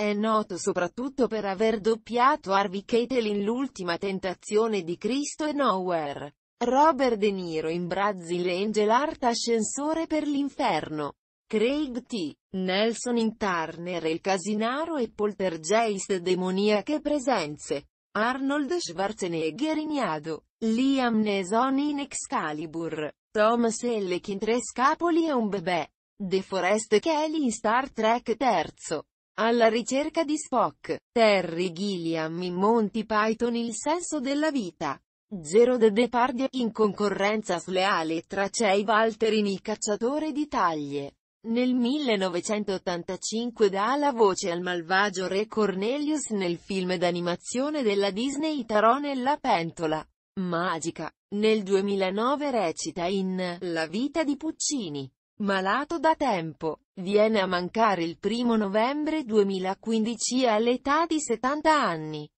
È noto soprattutto per aver doppiato Harvey Keitel in L'ultima tentazione di Cristo e Nowhere. Robert De Niro in Brazil e Angel Art Ascensore per l'inferno. Craig T. Nelson in Turner e il Casinaro e Poltergeist Demoniache presenze. Arnold Schwarzenegger in Iado. Liam Neeson in Excalibur. Tom Selleck in Tre Scapoli e un bebè. De Forest Kelly in Star Trek III. Alla ricerca di Spock, Terry Gilliam in Monty Python Il senso della vita. Zero de Depardia in concorrenza sleale tra Cei Valterini cacciatore di taglie. Nel 1985 dà la voce al malvagio re Cornelius nel film d'animazione della Disney Tarone e la pentola. Magica. Nel 2009 recita in La vita di Puccini. Malato da tempo, viene a mancare il primo novembre 2015 all'età di 70 anni.